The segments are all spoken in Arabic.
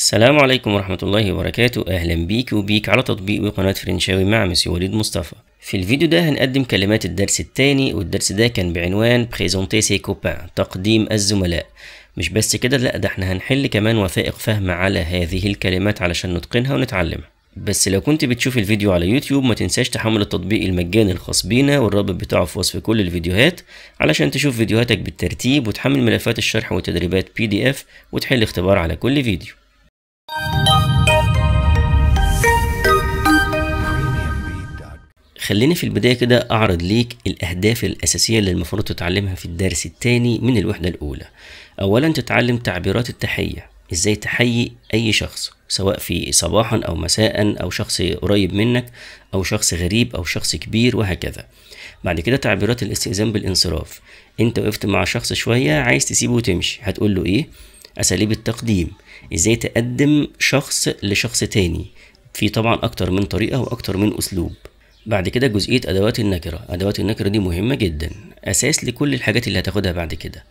السلام عليكم ورحمة الله وبركاته أهلا بيك وبيك على تطبيق وقناة فرنشاوي مع مسيو وليد مصطفى في الفيديو ده هنقدم كلمات الدرس الثاني والدرس ده كان بعنوان بريزونتي سي كوبان تقديم الزملاء مش بس كده لا ده احنا هنحل كمان وثائق فهم على هذه الكلمات علشان نتقنها ونتعلمها بس لو كنت بتشوف الفيديو على يوتيوب ما تنساش تحمل التطبيق المجاني الخاص بينا والرابط بتاعه في وصف كل الفيديوهات علشان تشوف فيديوهاتك بالترتيب وتحمل ملفات الشرح والتدريبات بي دي اف وتحل اختبار على كل فيديو خليني في البداية كده أعرض ليك الأهداف الأساسية اللي المفروض تتعلمها في الدرس الثاني من الوحدة الأولى أولا تتعلم تعبيرات التحية إزاي تحيي أي شخص سواء في صباحا أو مساء أو شخص قريب منك أو شخص غريب أو شخص كبير وهكذا بعد كده تعبيرات الاستئذان بالانصراف أنت وقفت مع شخص شوية عايز تسيبه وتمشي هتقول له إيه أساليب التقديم إزاي تقدم شخص لشخص تاني في طبعا أكتر من طريقة وأكتر من أسلوب بعد كده جزئية أدوات النكرة أدوات النكرة دي مهمة جدا أساس لكل الحاجات اللي هتاخدها بعد كده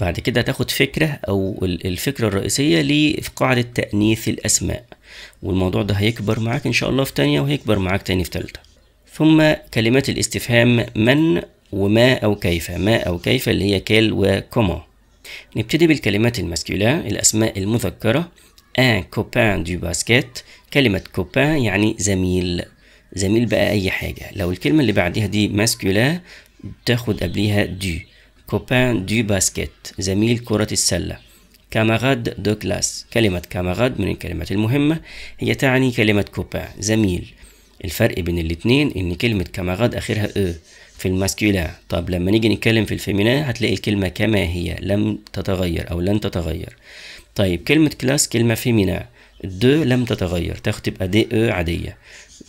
بعد كده هتاخد فكرة أو الفكرة الرئيسية لقاعدة تأنيث الأسماء والموضوع ده هيكبر معاك إن شاء الله في تانية وهيكبر معاك تاني في تالتة ثم كلمات الاستفهام من وما أو كيف ما أو كيف اللي هي كال وكما نبتدي بالكلمات المسكولة الأسماء المذكرة ان كوبان دو باسكيت كلمة كوبان يعني زميل زميل بقى اي حاجه لو الكلمه اللي بعديها دي ماسكولا تاخد قبليها دي كوبان دي باسكت زميل كرة السلة كاماراد دو كلاس كلمة كاماراد من الكلمات المهمة هي تعني كلمة كوبان زميل الفرق بين الاتنين ان كلمة كاماراد اخرها أ في الماسكولا طب لما نيجي نتكلم في الفيمينا هتلاقي الكلمة كما هي لم تتغير او لن تتغير طيب كلمة كلاس كلمة فيمينا دو لم تتغير تاخد تبقى دي أ عادية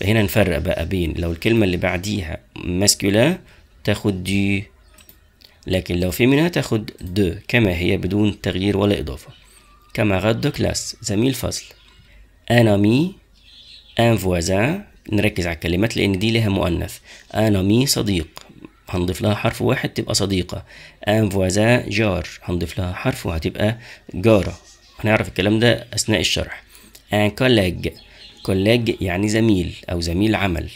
هنا نفرق بقى بين لو الكلمة اللي بعديها ماسكولا تاخد دي لكن لو في منها تاخد دو كما هي بدون تغيير ولا إضافة كما غاد دو كلاس زميل فصل أنا مي ان فوازان نركز على الكلمات لأن دي لها مؤنث أنا مي صديق هنضيف لها حرف واحد تبقى صديقة ان فوازان جار هنضيف لها حرف وهتبقى جارة هنعرف الكلام ده أثناء الشرح ان كوليج كولاج يعني زميل أو زميل عمل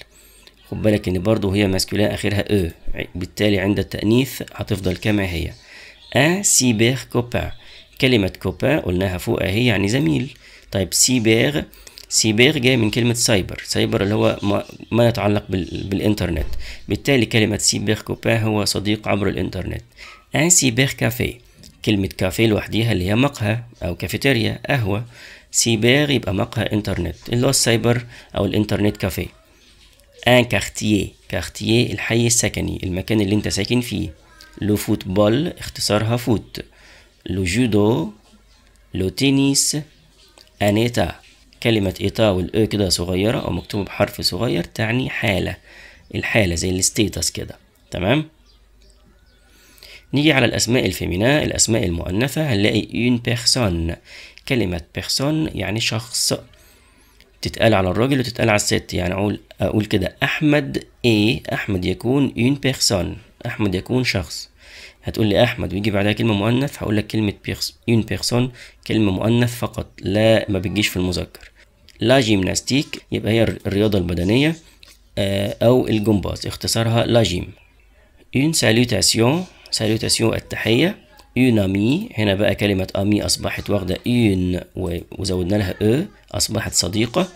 خد بالك إن برضه هي ماسكولين آخرها أو بالتالي عند التأنيث هتفضل كما هي أن سيبر كوبان كلمة كوبان قلناها فوق أهي يعني زميل طيب سيبر سيبر جاي من كلمة سايبر سايبر اللي هو ما, يتعلق بالإنترنت بالتالي كلمة سيبر كوبان هو صديق عبر الإنترنت أن سيبر كافيه كلمة كافيه لوحديها اللي هي مقهى أو كافيتيريا قهوة سيبر يبقى مقهى انترنت اللي هو السايبر او الانترنت كافيه ان كارتيه كارتيه الحي السكني المكان اللي انت ساكن فيه لو فوتبول اختصارها فوت لو جودو لو تنس انيتا كلمة إيتا والأو كده صغيرة أو مكتوبة بحرف صغير تعني حالة الحالة زي الستيتس كده تمام نيجي على الأسماء الفيمينا الأسماء المؤنثة هنلاقي اون بيرسون كلمة بيرسون يعني شخص تتقال على الراجل وتتقال على الست يعني أقول أقول كده أحمد إيه أحمد يكون إين بيرسون أحمد يكون شخص هتقول لي أحمد ويجي بعدها كلمة مؤنث هقول لك كلمة إين بيرسون كلمة مؤنث فقط لا ما بتجيش في المذكر لا جيمناستيك يبقى هي الرياضة البدنية آه، أو الجمباز اختصارها لا جيم إين سالوتاسيون سالوتاسيون التحية اون امي هنا بقى كلمة امي اصبحت واخدة اون وزودنا لها او اصبحت صديقة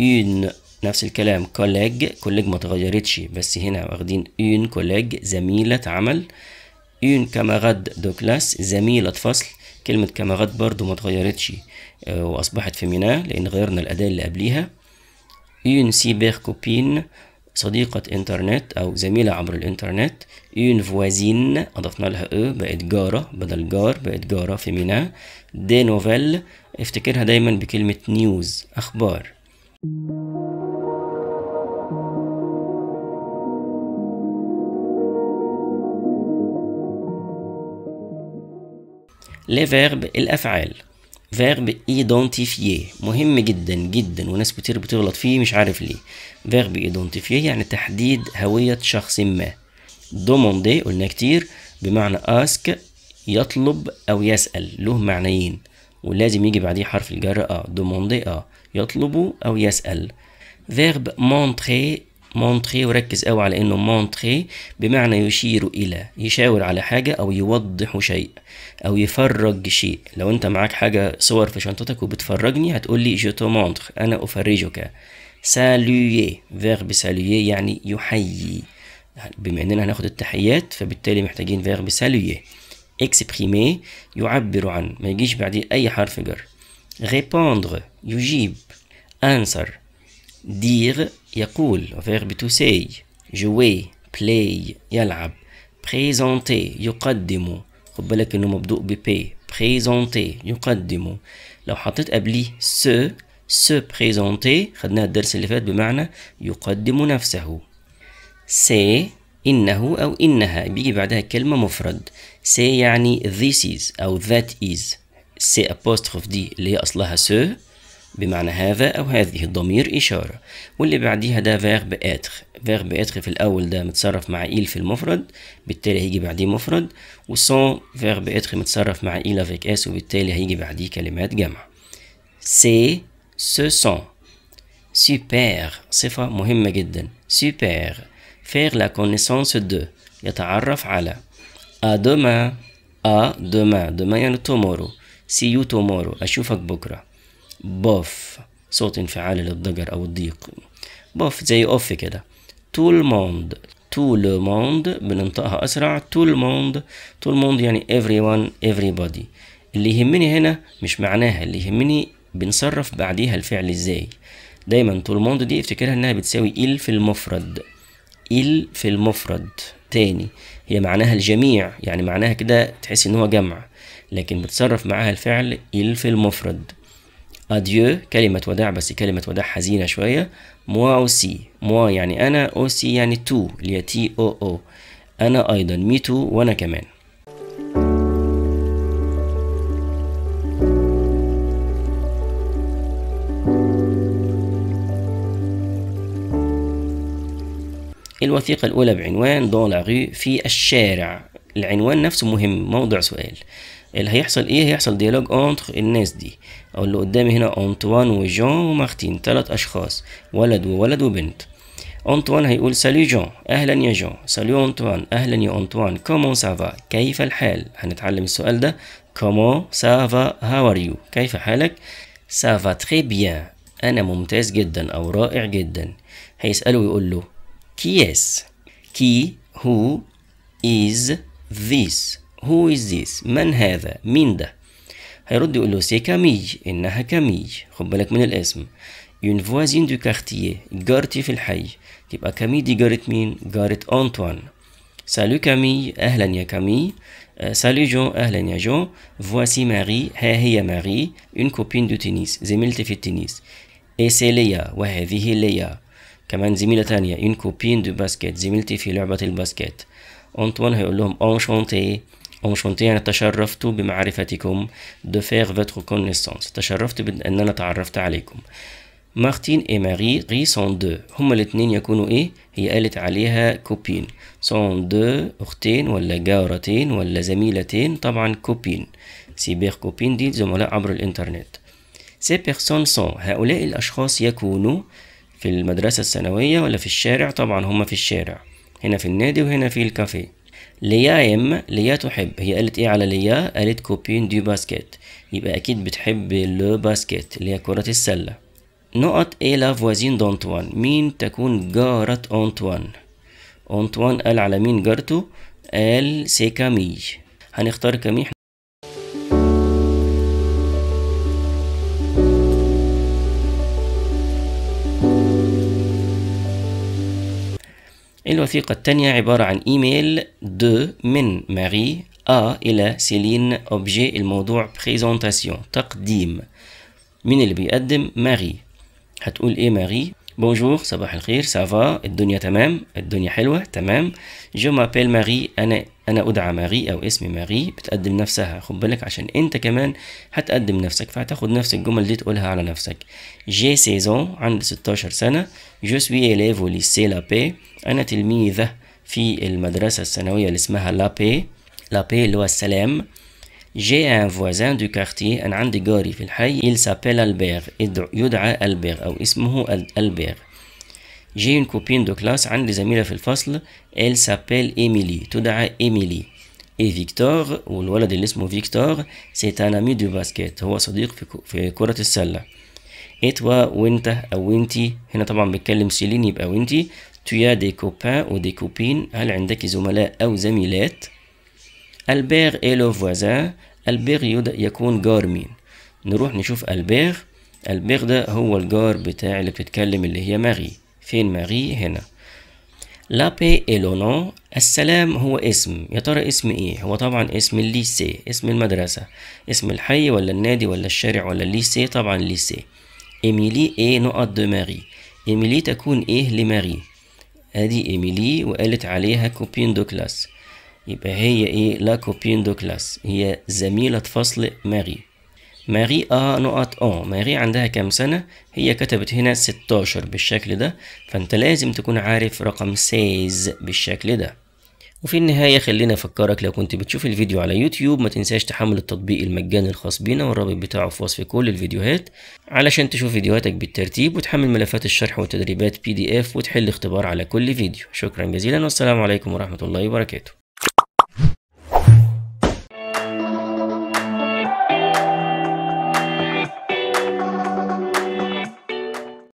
اون نفس الكلام كوليج كوليج ما تغيرتش بس هنا واخدين اون كوليج زميلة عمل اون كامغاد دو كلاس زميلة فصل كلمة كامغاد برضو ما تغيرتش واصبحت فيمينا لان غيرنا الاداة اللي قبليها اون سيبر كوبين صديقة إنترنت أو زميلة عبر الإنترنت une voisine أضفنا لها e بقت جارة بدل جار بقت جارة فيمينا دي نوفيل افتكرها دايما بكلمة نيوز أخبار les verbes الأفعال فيرب ايدونتيفيي مهم جدا جدا وناس كتير بتغلط فيه مش عارف ليه فيرب ايدونتيفيي يعني تحديد هوية شخص ما دوموندي قلنا كتير بمعنى اسك يطلب او يسأل له معنيين ولازم يجي بعديه حرف الجر اه دوموندي اه يطلب او يسأل فيرب مونتري مونتري وركز قوي على انه مونتري بمعنى يشير الى يشاور على حاجه او يوضح شيء او يفرج شيء لو انت معاك حاجه صور في شنطتك وبتفرجني هتقول لي جو تو انا افرجك سالويي فيرب سالويي يعني يحيي بما اننا هناخد التحيات فبالتالي محتاجين فيرب سالويي اكسبريمي يعبر عن ما يجيش بعديه اي حرف جر ريبوندر يجيب انسر دير يقول verb to say jouer play يلعب présenter يقدم خد بالك انه مبدوء ب بي présenter يقدم لو حطيت قبليه se se présenter خدناها الدرس اللي فات بمعنى يقدم نفسه سي إنه أو إنها بيجي بعدها كلمة مفرد سي يعني this is أو that is سي apostrophe دي اللي هي أصلها سو بمعنى هذا أو هذه الضمير إشارة واللي بعديها ده verb إتر verb إتر في الأول ده متصرف مع إيل في المفرد بالتالي هيجي بعديه مفرد وسون verb إتر متصرف مع إيل افيك إس وبالتالي هيجي بعديه كلمات جمع سي سو سون سوبر صفة مهمة جدا سوبر faire la connaissance de يتعرف على à demain à demain demain يعني tomorrow see you tomorrow أشوفك بكرة باف صوت انفعالي للضجر أو الضيق باف زي أوف كده طول موند طول موند بننطقها أسرع طول موند طول موند يعني everyone everybody اللي يهمني هنا مش معناها اللي يهمني بنصرف بعديها الفعل ازاي دايما طول موند دي افتكرها انها بتساوي إل في المفرد إل في المفرد تاني هي معناها الجميع يعني معناها كده تحس ان هو جمع لكن بتصرف معاها الفعل إل في المفرد أديو كلمة وداع بس كلمة وداع حزينة شوية موا أوسي موا يعني أنا أوسي يعني تو اللي هي تي او او أنا أيضا مي تو وأنا كمان الوثيقة الأولى بعنوان دون لا في الشارع العنوان نفسه مهم موضع سؤال اللي هيحصل ايه هيحصل ديالوج اونتر الناس دي او اللي قدامي هنا انطوان وجون ومارتين تلات اشخاص ولد وولد وبنت أنطوان هيقول سالي جون أهلا يا جون سالي أنطوان أهلا يا أنطوان كومون سافا كيف الحال هنتعلم السؤال ده كومون سافا هاو ار يو كيف حالك سافا تري بيان أنا ممتاز جدا أو رائع جدا هيسأله ويقول له اس كي هو إز ذيس هو از ذيس من هذا؟ مين ده؟ هيرد يقول له سي كاميج إنها كاميج خد بالك من الاسم يون فوازين دو كارتيه جارتي في الحي تبقى كامي دي جارت مين؟ جارت أنطوان سالو كامي أهلا يا كامي سالو جون أهلا يا جون فواسي ماري ها هي ماري اون كوبين دو تنس زميلتي في التنس اي سي ليا وهذه ليا كمان زميلة تانية اون كوبين دو باسكت زميلتي في لعبة الباسكت أنطوان هيقول لهم انشونتي Enchanté, أنا تشرفت بمعرفتكم دو فيغ فوتر كونيسونس تشرفت بأن أنا تعرفت عليكم مارتين اي ماري ري سون دو هما الاتنين يكونوا ايه هي قالت عليها كوبين سون دو اختين ولا جارتين ولا زميلتين طبعا كوبين سيبير كوبين دي زملاء عبر الانترنت سي بيرسون سون هؤلاء الاشخاص يكونوا في المدرسة الثانوية ولا في الشارع طبعا هما في الشارع هنا في النادي وهنا في الكافيه ليا ام ليا تحب هي قالت ايه على ليا قالت كوبين دي باسكيت يبقى اكيد بتحب لو باسكيت اللي هي كرة السلة نقط ايه لا فوازين دونتوان مين تكون جارة اونتوان اونتوان قال على مين جارته قال سي كامي هنختار كامي الوثيقة الثانية عبارة عن إيميل دو من ماري أ إلى سيلين أوبجي الموضوع بريزونتاسيون تقديم مين اللي بيقدم ماري هتقول إيه ماري بونجور صباح الخير سافا الدنيا تمام الدنيا حلوة تمام جو مابيل ماري أنا انا ادعى ماري او اسم ماري بتقدم نفسها خد بالك عشان انت كمان هتقدم نفسك فهتاخد نفس الجمل دي تقولها على نفسك جي سيزون عندي 16 سنه جو سوي اليفو ليسي لا بي انا تلميذه في المدرسه الثانويه اللي اسمها لا بي لا بي اللي هو السلام جي ان فوازان دو كارتيه أنا عندي جاري في الحي, يل سابيل البير يدعى ألبير أو اسمه ألبير. J'ai une copine de classe, عندي زميلة في الفصل, elle سابيل ايميلي تدعى ايميلي اي فيكتور والولد اللي اسمه فيكتور c'est un ami du basket, هو صديق في, في كرة السلة. Et toi, وانت أو وانتي, هنا طبعا بيتكلم سيلين يبقى وانتي. Tu as des copains ou des copines, هل عندك زملاء أو زميلات؟ Albert est فوازان voisin, Albert يكون جار مين؟ نروح نشوف Albert, Albert ده هو الجار بتاع اللي بتتكلم اللي هي ماري فين ماري هنا لابي إلونو السلام هو اسم يا ترى اسم ايه هو طبعا اسم الليسي اسم المدرسة اسم الحي ولا النادي ولا الشارع ولا الليسي طبعا الليسي إيميلي ايه نقط دو ماري إيميلي تكون ايه لماري ادي إيميلي وقالت عليها كوبين دو كلاس يبقى هي ايه لا كوبين دو كلاس هي زميلة فصل ماري ماري آ نقط آ ماري عندها كام سنة هي كتبت هنا 16 بالشكل ده فأنت لازم تكون عارف رقم سيز بالشكل ده وفي النهاية خلينا أفكرك لو كنت بتشوف الفيديو على يوتيوب ما تنساش تحمل التطبيق المجاني الخاص بينا والرابط بتاعه في وصف كل الفيديوهات علشان تشوف فيديوهاتك بالترتيب وتحمل ملفات الشرح والتدريبات بي دي اف وتحل اختبار على كل فيديو شكرا جزيلا والسلام عليكم ورحمة الله وبركاته